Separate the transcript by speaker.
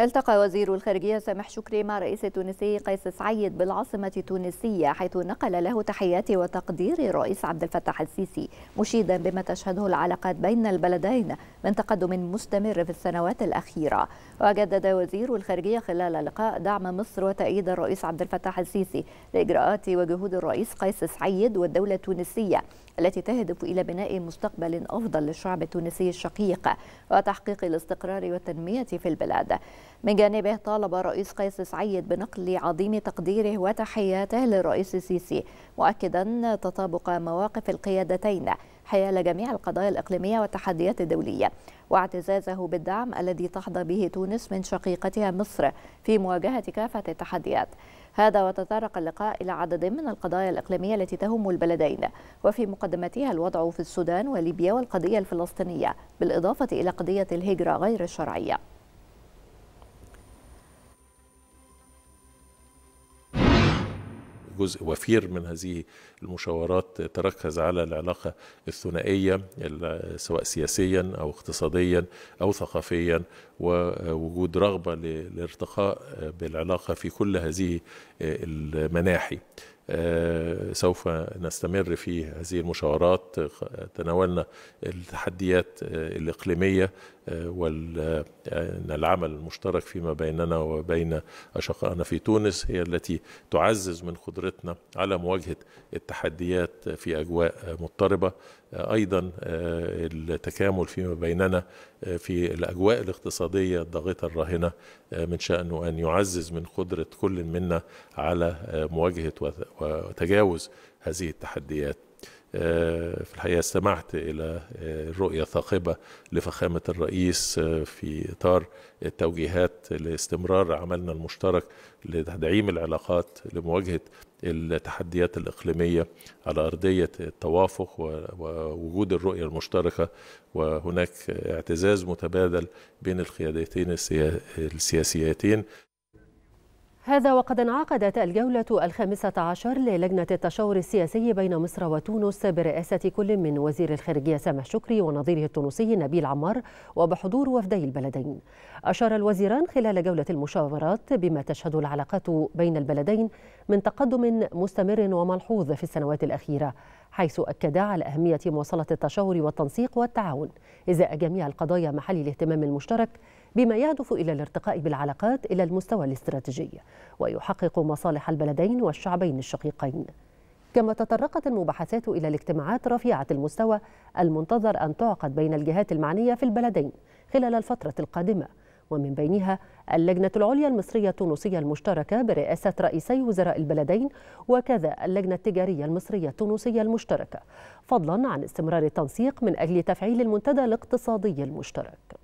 Speaker 1: التقى وزير الخارجية سامح شكري مع رئيس التونسي قيس سعيد بالعاصمة التونسية حيث نقل له تحيات وتقدير الرئيس عبد الفتاح السيسي مشيدا بما تشهده العلاقات بين البلدين من تقدم مستمر في السنوات الأخيرة وجدد وزير الخارجية خلال اللقاء دعم مصر وتأييد الرئيس عبد الفتاح السيسي لإجراءات وجهود الرئيس قيس سعيد والدولة التونسية التي تهدف إلى بناء مستقبل أفضل للشعب التونسي الشقيق وتحقيق الاستقرار والتنمية في البلاد من جانبه طالب الرئيس قيس سعيد بنقل عظيم تقديره وتحياته للرئيس السيسي مؤكدا تطابق مواقف القيادتين حيال جميع القضايا الإقليمية والتحديات الدولية واعتزازه بالدعم الذي تحظى به تونس من شقيقتها مصر في مواجهة كافة التحديات هذا وتطرق اللقاء إلى عدد من القضايا الإقليمية التي تهم البلدين وفي مقدمتها الوضع في السودان وليبيا والقضية الفلسطينية بالإضافة إلى قضية الهجرة غير الشرعية
Speaker 2: جزء وفير من هذه المشاورات تركز على العلاقة الثنائية سواء سياسيا أو اقتصاديا أو ثقافيا ووجود رغبة للارتقاء بالعلاقة في كل هذه المناحي آه، سوف نستمر في هذه المشاورات تناولنا التحديات آه، الإقليمية آه، والعمل المشترك فيما بيننا وبين أشقائنا في تونس هي التي تعزز من قدرتنا على مواجهة التحديات في أجواء مضطربة أيضا التكامل فيما بيننا في الأجواء الاقتصادية الضاغطة الراهنة من شأنه أن يعزز من قدرة كل منا على مواجهة وتجاوز هذه التحديات آه، في الحقيقة استمعت إلى آه، رؤية ثاقبة لفخامة الرئيس آه، في إطار التوجيهات لاستمرار عملنا المشترك لتدعيم العلاقات لمواجهة التحديات الإقليمية على أرضية التوافق ووجود الرؤية المشتركة وهناك اعتزاز متبادل بين القيادتين السياسيتين
Speaker 3: هذا وقد انعقدت الجولة الخامسة عشر للجنة التشاور السياسي بين مصر وتونس برئاسة كل من وزير الخارجية سامح شكري ونظيره التونسي نبيل عمار وبحضور وفدي البلدين أشار الوزيران خلال جولة المشاورات بما تشهد العلاقات بين البلدين من تقدم مستمر وملحوظ في السنوات الأخيرة حيث أكدا على أهمية مواصلة التشاور والتنسيق والتعاون إزاء جميع القضايا محل الاهتمام المشترك بما يهدف إلى الارتقاء بالعلاقات إلى المستوى الاستراتيجي ويحقق مصالح البلدين والشعبين الشقيقين كما تطرقت المباحثات إلى الاجتماعات رفيعة المستوى المنتظر أن تعقد بين الجهات المعنية في البلدين خلال الفترة القادمة ومن بينها اللجنة العليا المصرية التونسية المشتركة برئاسة رئيسي وزراء البلدين وكذا اللجنة التجارية المصرية التونسية المشتركة فضلا عن استمرار التنسيق من أجل تفعيل المنتدى الاقتصادي المشترك